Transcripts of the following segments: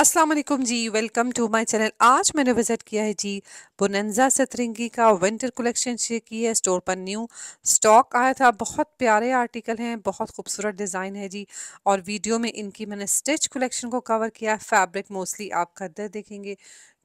अस्सलाम वालेकुम जी वेलकम टू माय चैनल आज मैंने विज़िट किया है जी बुनंजा सतरंगी का विंटर कलेक्शन शेयर की है स्टोर पर न्यू स्टॉक आया था बहुत प्यारे आर्टिकल हैं बहुत खूबसूरत डिज़ाइन है जी और वीडियो में इनकी मैंने स्टिच कलेक्शन को कवर किया है फैब्रिक मोस्टली आप खद्दर देखेंगे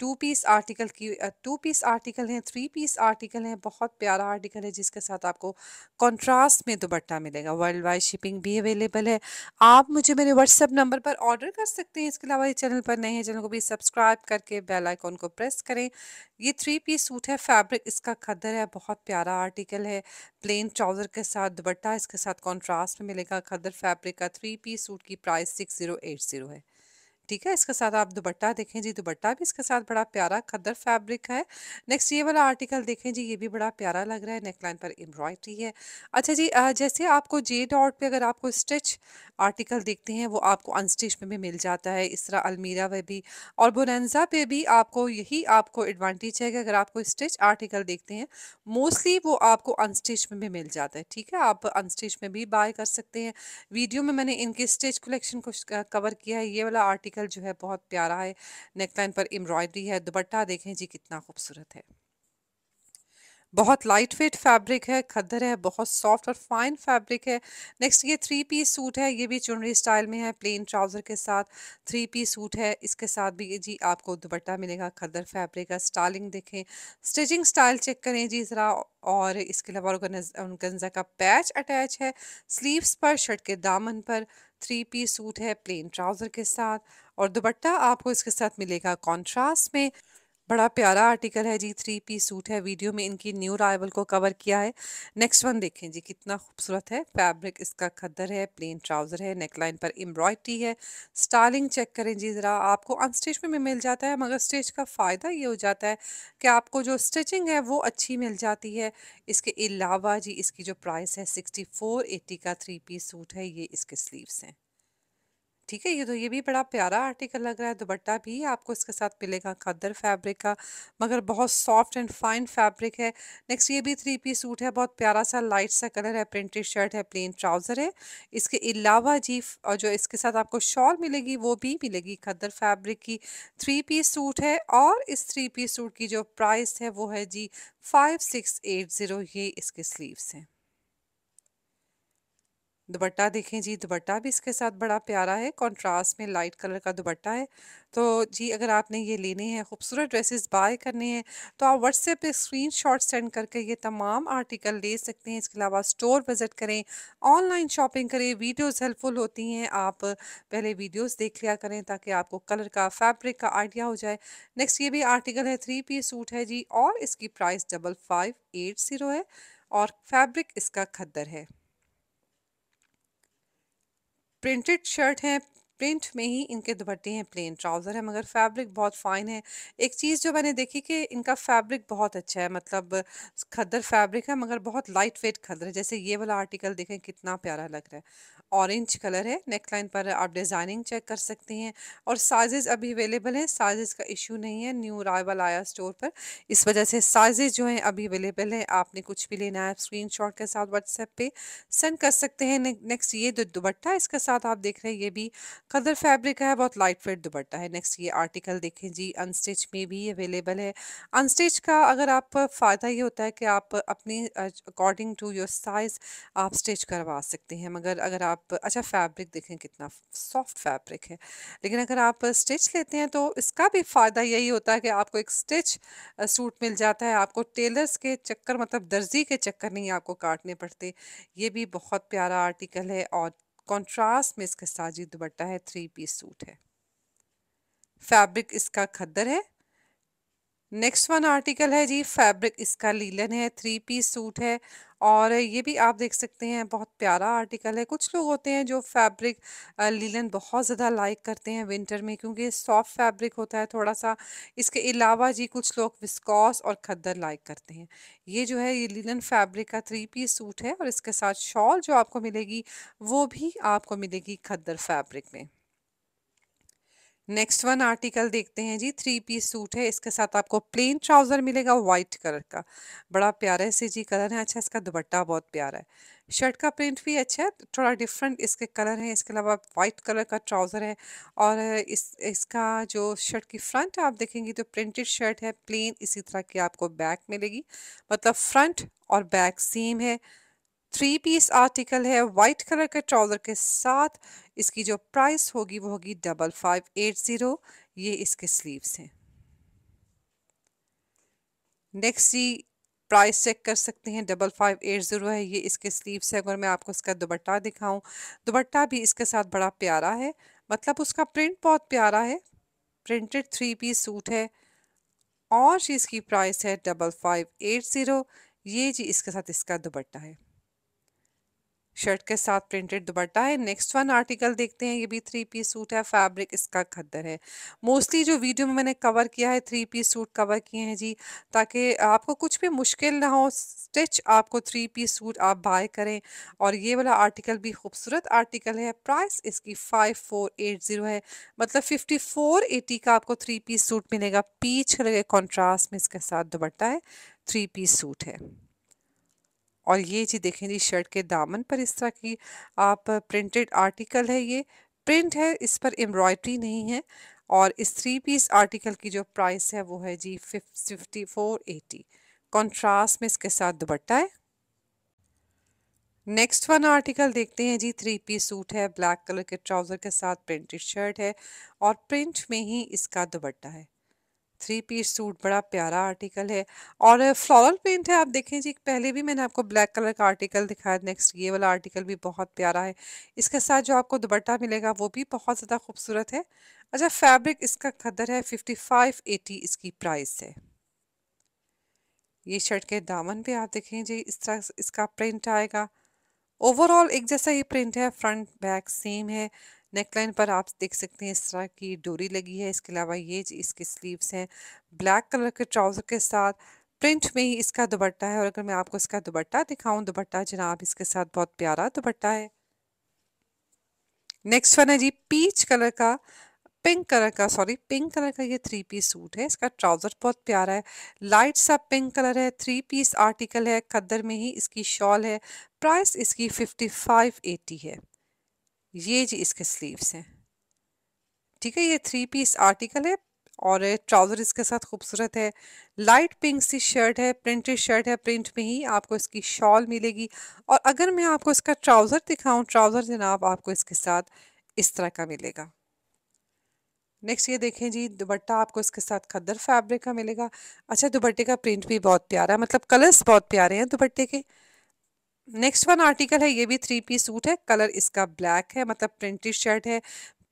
टू पीस आर्टिकल की टू पीस आर्टिकल हैं थ्री पीस आर्टिकल हैं बहुत प्यारा आर्टिकल है जिसके साथ आपको कंट्रास्ट में दुपट्टा मिलेगा वर्ल्ड वाइड शिपिंग भी अवेलेबल है आप मुझे मेरे व्हाट्सअप नंबर पर ऑर्डर कर सकते हैं इसके अलावा ये चैनल पर नए हैं चैनल को भी सब्सक्राइब करके बेल आइकॉन को प्रेस करें ये थ्री पीस सूट है फैब्रिक इसका खदर है बहुत प्यारा आर्टिकल है प्लेन ट्राउज़र के साथ दुपट्टा इसके साथ कॉन्ट्रास्ट में मिलेगा खदर फैब्रिक का थ्री पीस सूट की price six zero eight zero है ठीक है इसके साथ आप दुपट्टा देखें जी दुपट्टा भी इसके साथ बड़ा प्यारा खदर फैब्रिक है नेक्स्ट ये वाला आर्टिकल देखें जी ये भी बड़ा प्यारा लग रहा है नेकलाइन पर एम्ब्रॉयडरी है अच्छा जी जैसे आपको जे डॉट पे अगर आपको स्टिच आर्टिकल देखते हैं वो आपको अनस्टिच में भी मिल जाता है इस तरह अलमीरा में भी और बोनजा पे भी आपको यही आपको एडवांटेज है कि अगर आपको स्टिच आर्टिकल देखते हैं मोस्टली वो आपको अनस्टिच में भी मिल जाता है ठीक है आप अनस्टिच में भी बाय कर सकते हैं वीडियो में मैंने इनके स्टिच कलेक्शन को कवर किया है ये वाला आर्टिकल आर्टिकल जो है बहुत प्यारा है नेकलाइन पर एम्ब्रॉयडरी है दुपट्टा देखें जी कितना खूबसूरत है बहुत लाइट वेट फैब्रिक है खद्दर है बहुत सॉफ्ट और फाइन फैब्रिक है नेक्स्ट ये थ्री पीस सूट है ये भी चुनरी स्टाइल में है प्लेन ट्राउज़र के साथ थ्री पीस सूट है इसके साथ भी जी आपको दुपट्टा मिलेगा खद्दर फैब्रिक का स्टाइलिंग देखें स्टिचिंग स्टाइल चेक करें जी ज़रा और इसके अलावा गंजा का पैच अटैच है स्लीव्स पर शर्ट के दामन पर थ्री पीस सूट है प्लेन ट्राउज़र के साथ और दुपट्टा आपको इसके साथ मिलेगा कॉन्ट्रास्ट में बड़ा प्यारा आर्टिकल है जी थ्री पी सूट है वीडियो में इनकी न्यू राइवल को कवर किया है नेक्स्ट वन देखें जी कितना खूबसूरत है फैब्रिक इसका खद्दर है प्लेन ट्राउज़र है नेकलाइन पर एम्ब्रॉयड्री है स्टाइलिंग चेक करें जी ज़रा आपको अनस्टिच में, भी मिल जाता है मगर स्टिच का फ़ायदा ये हो जाता है कि आपको जो स्टिचिंग है वो अच्छी मिल जाती है इसके अलावा जी इसकी जो प्राइस है सिक्सटी फोर एटी का थ्री पी सूट है ये इसके स्लीवस हैं ठीक है ये तो ये भी बड़ा प्यारा आर्टिकल लग रहा है दुपट्टा भी आपको इसके साथ मिलेगा खदर फैब्रिक का मगर बहुत सॉफ्ट एंड फाइन फैब्रिक है नेक्स्ट ये भी थ्री पीस सूट है बहुत प्यारा सा लाइट सा कलर है प्रिंटेड शर्ट है प्लेन ट्राउज़र है इसके अलावा जी और जो इसके साथ आपको शॉल मिलेगी वो भी मिलेगी खदर फैब्रिक की थ्री पीस सूट है और इस थ्री पीस सूट की जो प्राइस है वो है जी फाइव सिक्स एट ज़ीरो ये इसके स्लीवस हैं दुपट्टा देखें जी दुपट्टा भी इसके साथ बड़ा प्यारा है कंट्रास्ट में लाइट कलर का दुपट्टा है तो जी अगर आपने ये लेने हैं खूबसूरत ड्रेसेस बाय करने हैं तो आप व्हाट्सएप पे स्क्रीन शॉट सेंड करके ये तमाम आर्टिकल ले सकते हैं इसके अलावा स्टोर विज़िट करें ऑनलाइन शॉपिंग करें वीडियोस हेल्पफुल होती हैं आप पहले वीडियोस देख लिया करें ताकि आपको कलर का फैब्रिक का आइडिया हो जाए नेक्स्ट ये भी आर्टिकल है थ्री पीस सूट है जी और इसकी price double five eight zero है और फैब्रिक इसका खद्दर है प्रिंटेड शर्ट है प्रिंट में ही इनके दुपट्टे हैं प्लेन ट्राउज़र है मगर फैब्रिक बहुत फ़ाइन है एक चीज़ जो मैंने देखी कि इनका फैब्रिक बहुत अच्छा है मतलब खद्दर फैब्रिक है मगर बहुत लाइट वेट खद्दर है जैसे ये वाला आर्टिकल देखें कितना प्यारा लग रहा है ऑरेंज कलर है नेक लाइन पर आप डिज़ाइनिंग चेक कर सकते हैं और साइजेस अभी अवेलेबल हैं साइजेस का इशू नहीं है न्यू अराइवल आया स्टोर पर इस वजह से साइजेज़ जो हैं अभी अवेलेबल है आपने कुछ भी लेना है स्क्रीन शॉट के साथ व्हाट्सएप पे सेंड कर सकते हैं नेक्स्ट ये जो दुपट्टा इसके साथ आप देख रहे हैं ये भी कदर फैब्रिक है बहुत लाइट वेट दुपट्टा है नेक्स्ट ये आर्टिकल देखें जी अनस्टिच में भी अवेलेबल है अनस्टिच का अगर आप फ़ायदा ये होता है कि आप अपनी अकॉर्डिंग टू योर साइज़ आप स्टिच करवा सकते हैं मगर अगर आप आप अच्छा फैब्रिक देखें कितना सॉफ्ट फैब्रिक है लेकिन अगर आप स्टिच लेते हैं तो इसका भी फ़ायदा यही होता है कि आपको एक स्टिच सूट मिल जाता है आपको टेलर्स के चक्कर मतलब दर्जी के चक्कर नहीं आपको काटने पड़ते ये भी बहुत प्यारा आर्टिकल है और कॉन्ट्रास्ट में इसका साजिद दुबट्टा है थ्री पीस सूट है फैब्रिक इसका खद्दर है नेक्स्ट वन आर्टिकल है जी फैब्रिक इसका लीलन है थ्री पीस सूट है और ये भी आप देख सकते हैं बहुत प्यारा आर्टिकल है कुछ लोग होते हैं जो फैब्रिक लीलन बहुत ज़्यादा लाइक करते हैं विंटर में क्योंकि सॉफ्ट फैब्रिक होता है थोड़ा सा इसके अलावा जी कुछ लोग विस्कॉस और खद्दर लाइक करते हैं ये जो है ये लीलन फैब्रिक का थ्री पीस सूट है और इसके साथ शॉल जो आपको मिलेगी वो भी आपको मिलेगी खद्दर फैब्रिक में नेक्स्ट वन आर्टिकल देखते हैं जी थ्री पीस सूट है इसके साथ आपको प्लेन ट्राउजर मिलेगा व्हाइट कलर का बड़ा प्यारा से जी कलर है अच्छा इसका दुपट्टा बहुत प्यारा है शर्ट का प्रिंट भी अच्छा है थोड़ा डिफरेंट इसके कलर हैं इसके अलावा वाइट कलर का ट्राउज़र है और इस इसका जो शर्ट की फ्रंट आप देखेंगे तो प्रिंटेड शर्ट है प्लेन इसी तरह की आपको बैक मिलेगी मतलब फ्रंट और बैक सेम है थ्री पीस आर्टिकल है वाइट कलर के ट्राउज़र के साथ इसकी जो प्राइस होगी वो होगी डबल फाइव एट ज़ीरो ये इसके स्लीव्स हैं नेक्स्ट जी प्राइस चेक कर सकते हैं डबल फाइव एट ज़ीरो है ये इसके स्लीव्स है अगर मैं आपको इसका दुबट्टा दिखाऊं दुबट्टा भी इसके साथ बड़ा प्यारा है मतलब उसका प्रिंट बहुत प्यारा है प्रिंटेड थ्री पीस सूट है और जी इसकी प्राइस है डबल फाइव एट ज़ीरो ये जी इसके साथ इसका दुबट्टा है शर्ट के साथ प्रिंटेड दुपट्टा है नेक्स्ट वन आर्टिकल देखते हैं ये भी थ्री पीस सूट है फैब्रिक इसका खद्दर है मोस्टली जो वीडियो में मैंने कवर किया है थ्री पीस सूट कवर किए हैं जी ताकि आपको कुछ भी मुश्किल ना हो स्टिच आपको थ्री पीस सूट आप बाय करें और ये वाला आर्टिकल भी खूबसूरत आर्टिकल है प्राइस इसकी फाइव फोर एट ज़ीरो है मतलब फिफ्टी फोर एटी का आपको थ्री पीस सूट मिलेगा पीछे कॉन्ट्रास्ट में इसके साथ दुपट्टा है थ्री पीस सूट है और ये जी देखें जी शर्ट के दामन पर इस तरह की आप प्रिंटेड आर्टिकल है ये प्रिंट है इस पर एम्ब्रॉयड्री नहीं है और इस थ्री पीस आर्टिकल की जो प्राइस है वो है जी फिफ्टी फोर एटी कॉन्ट्रास्ट में इसके साथ दुपट्टा है नेक्स्ट वन आर्टिकल देखते हैं जी थ्री पीस सूट है ब्लैक कलर के ट्राउज़र के साथ प्रिंटेड शर्ट है और प्रिंट में ही इसका दुपट्टा है थ्री पीस सूट बड़ा प्यारा आर्टिकल है और फ्लोरल प्रिंट है आप देखें जी पहले भी मैंने आपको ब्लैक कलर का आर्टिकल दिखाया नेक्स्ट ये वाला आर्टिकल भी बहुत प्यारा है इसके साथ जो आपको दुपट्टा मिलेगा वो भी बहुत ज़्यादा खूबसूरत है अच्छा फैब्रिक इसका कदर है फिफ्टी फाइव एटी इसकी प्राइस है ये शर्ट के दामन भी आप देखें जी इस तरह इसका प्रिंट आएगा ओवरऑल एक जैसा ही प्रिंट है फ्रंट बैक सेम है नेकलाइन पर आप देख सकते हैं इस तरह की डोरी लगी है इसके अलावा ये इसके स्लीव्स हैं ब्लैक कलर के ट्राउज़र के साथ प्रिंट में ही इसका दुबट्टा है और अगर मैं आपको इसका दुबट्टा दिखाऊं दुबट्टा जनाब इसके साथ बहुत प्यारा दुपट्टा है नेक्स्ट वन है जी पीच कलर का पिंक कलर का सॉरी पिंक कलर का ये थ्री पीस सूट है इसका ट्राउज़र बहुत प्यारा है लाइट सा पिंक कलर है थ्री पीस आर्टिकल है कदर में ही इसकी शॉल है प्राइस इसकी फिफ्टी फाइव एटी है ये जी इसके स्लीव्स हैं ठीक है ये थ्री पीस आर्टिकल है और ट्राउज़र इसके साथ खूबसूरत है लाइट पिंक सी शर्ट है प्रिंटेड शर्ट है प्रिंट में ही आपको इसकी शॉल मिलेगी और अगर मैं आपको इसका ट्राउज़र दिखाऊं ट्राउज़र जनाब आपको इसके साथ इस तरह का मिलेगा नेक्स्ट ये देखें जी दुपट्टा आपको इसके साथ खद्दर फैब्रिक का मिलेगा अच्छा दुपट्टे का प्रिंट भी बहुत प्यारा है मतलब कलर्स बहुत प्यारे हैं दुपट्टे के नेक्स्ट वन आर्टिकल है ये भी थ्री पीस सूट है कलर इसका ब्लैक है मतलब प्रिंटेड शर्ट है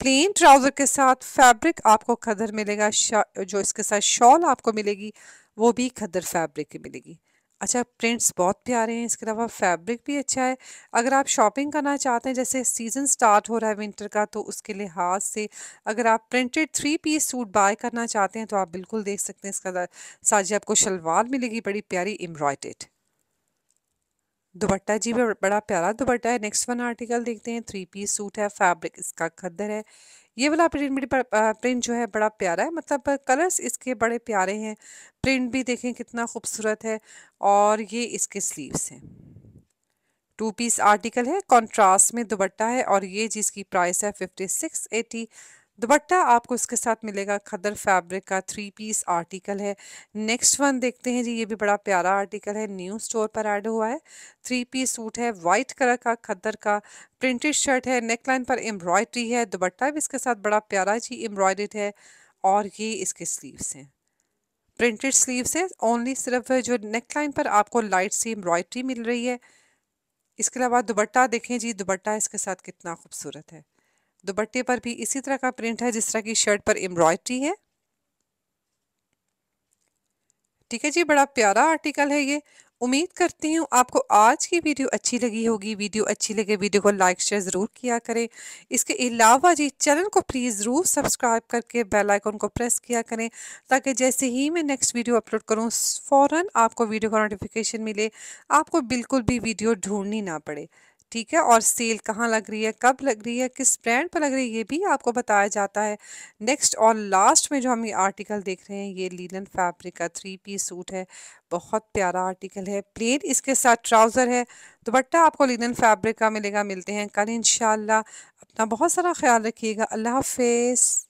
प्लेन ट्राउज़र के साथ फैब्रिक आपको खदर मिलेगा जो इसके साथ शॉल आपको मिलेगी वो भी खदर फैब्रिक की मिलेगी अच्छा प्रिंट्स बहुत प्यारे हैं इसके अलावा फैब्रिक भी अच्छा है अगर आप शॉपिंग करना चाहते हैं जैसे सीज़न स्टार्ट हो रहा है विंटर का तो उसके लिहाज से अगर आप printed three piece suit buy करना चाहते हैं तो आप बिल्कुल देख सकते हैं इसका साथ जी आपको शलवार मिलेगी बड़ी प्यारी एम्ब्रॉयडेड दुपट्टा जी भी बड़ा प्यारा दुपट्टा है नेक्स्ट वन आर्टिकल देखते हैं थ्री पीस सूट है फैब्रिक इसका खद्दर है ये वाला प्रिंट भी प्रिंट जो है बड़ा प्यारा है मतलब कलर्स इसके बड़े प्यारे हैं प्रिंट भी देखें कितना खूबसूरत है और ये इसके स्लीव्स हैं टू पीस आर्टिकल है कॉन्ट्रास्ट में दुपट्टा है और ये जिसकी प्राइस है फिफ्टी सिक्स एटी दुपट्टा आपको इसके साथ मिलेगा खदर फैब्रिक का थ्री पीस आर्टिकल है नेक्स्ट वन देखते हैं जी ये भी बड़ा प्यारा आर्टिकल है न्यू स्टोर पर ऐड हुआ है थ्री पीस सूट है वाइट कलर का खदर का प्रिंटेड शर्ट है नेकलाइन पर एम्ब्रॉयड्री है दुपट्टा भी इसके साथ बड़ा प्यारा जी एम्ब्रॉयड है और ये इसके स्लीव्स हैं प्रिंटेड स्लीव्स है ओनली सिर्फ जो नेकलाइन पर आपको लाइट सी एम्ब्रॉयड्री मिल रही है इसके अलावा दुपट्टा देखें जी दुपट्टा इसके साथ कितना खूबसूरत है दुपट्टे पर भी इसी तरह का प्रिंट है जिस तरह की शर्ट पर एम्ब्रॉयडरी है ठीक है जी बड़ा प्यारा आर्टिकल है ये उम्मीद करती हूँ आपको आज की वीडियो अच्छी लगी होगी वीडियो अच्छी लगे वीडियो को लाइक शेयर ज़रूर किया करें इसके अलावा जी चैनल को प्लीज़ ज़रूर सब्सक्राइब करके बेल आइकन को प्रेस किया करें ताकि जैसे ही मैं नेक्स्ट वीडियो अपलोड करूँ फ़ौरन आपको वीडियो का नोटिफिकेशन मिले आपको बिल्कुल भी वीडियो ढूंढनी ना पड़े ठीक है और सेल कहाँ लग रही है कब लग रही है किस ब्रांड पर लग रही है ये भी आपको बताया जाता है नेक्स्ट और लास्ट में जो हम ये आर्टिकल देख रहे हैं ये लीलन फैब्रिक का थ्री पीस सूट है बहुत प्यारा आर्टिकल है प्लेन इसके साथ ट्राउज़र है दुपट्टा आपको लीलन फैब्रिक का मिलेगा मिलते हैं कल इन अपना बहुत सारा ख्याल रखिएगा अल्लाह हाफिज़